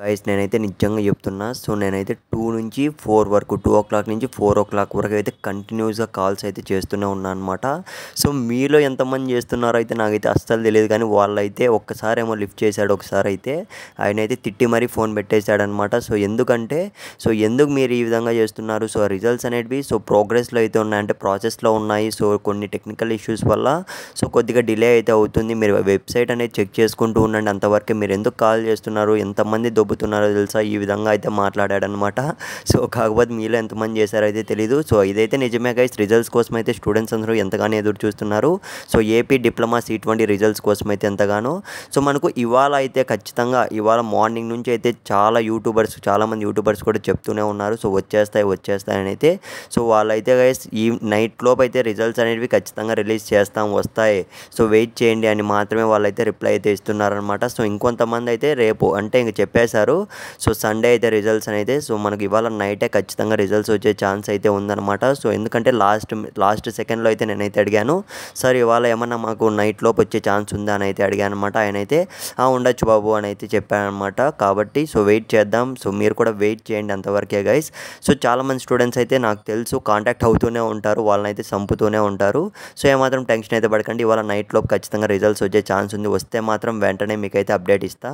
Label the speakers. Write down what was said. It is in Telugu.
Speaker 1: గాయస్ నేనైతే నిజంగా చెప్తున్నా సో నేనైతే టూ నుంచి ఫోర్ వరకు టూ ఓ క్లాక్ నుంచి ఫోర్ ఓ క్లాక్ వరకు అయితే కంటిన్యూస్గా కాల్స్ అయితే చేస్తూనే ఉన్నా అనమాట సో మీలో ఎంతమంది చేస్తున్నారో అయితే నాకైతే అస్సలు తెలియదు కానీ వాళ్ళైతే ఒక్కసారి ఏమో లిఫ్ట్ చేశాడు ఒకసారి అయితే ఆయన అయితే తిట్టి మరీ ఫోన్ పెట్టేశాడనమాట సో ఎందుకంటే సో ఎందుకు మీరు ఈ విధంగా చేస్తున్నారు సో రిజల్ట్స్ అనేటివి సో ప్రోగ్రెస్లో అయితే ఉన్నాయంటే ప్రాసెస్లో ఉన్నాయి సో కొన్ని టెక్నికల్ ఇష్యూస్ వల్ల సో కొద్దిగా డిలే అయితే అవుతుంది మీరు వెబ్సైట్ అనేది చెక్ చేసుకుంటూ ఉండండి అంతవరకు మీరు ఎందుకు కాల్ చేస్తున్నారు ఎంతమంది దొబ్బుతున్నారో తెలుసా ఈ విధంగా అయితే మాట్లాడాడనమాట సో కాకపోతే మీలో ఎంతమంది చేశారో అయితే తెలీదు సో ఇదైతే నిజమే గైస్ రిజల్ట్స్ కోసం అయితే స్టూడెంట్స్ అందరూ ఎంతగానో ఎదురు చూస్తున్నారు సో ఏపీ డిప్లొమా సీట్ వంటి రిజల్ట్స్ కోసం అయితే ఎంతగానో సో మనకు ఇవాళ అయితే ఖచ్చితంగా ఇవాళ మార్నింగ్ నుంచి అయితే చాలా యూట్యూబర్స్ చాలామంది యూట్యూబర్స్ కూడా చెప్తూనే ఉన్నారు సో వచ్చేస్తాయి అని అయితే సో వాళ్ళైతే గైస్ ఈ నైట్ లోపు అయితే రిజల్ట్స్ అనేవి ఖచ్చితంగా రిలీజ్ చేస్తాం వస్తాయి సో వెయిట్ చేయండి అని మాత్రమే వాళ్ళైతే రిప్లై అయితే ఇస్తున్నారనమాట సో ఇంకొంతమంది అయితే రేపు అంటే ఇంక చెప్పేసి చేశారు సో సండే అయితే రిజల్ట్స్ అయితే సో మనకి ఇవాళ నైటే ఖచ్చితంగా రిజల్ట్స్ వచ్చే ఛాన్స్ అయితే ఉందన్నమాట సో ఎందుకంటే లాస్ట్ లాస్ట్ సెకండ్లో అయితే నేనైతే అడిగాను సార్ ఇవాళ ఏమన్నా మాకు నైట్ లోపు వచ్చే ఛాన్స్ ఉందా అని అయితే అడిగాను అనమాట ఆయన అయితే ఉండొచ్చు బాబు అని అయితే చెప్పానమాట కాబట్టి సో వెయిట్ చేద్దాం సో మీరు కూడా వెయిట్ చేయండి అంతవరకే గైస్ సో చాలామంది స్టూడెంట్స్ అయితే నాకు తెలుసు కాంటాక్ట్ అవుతూనే ఉంటారు వాళ్ళనైతే చంపుతూనే ఉంటారు సో ఏమాత్రం టెన్షన్ అయితే పడకండి ఇవాళ నైట్ లోపు ఖచ్చితంగా రిజల్ట్స్ వచ్చే ఛాన్స్ ఉంది వస్తే మాత్రం వెంటనే మీకైతే అప్డేట్ ఇస్తా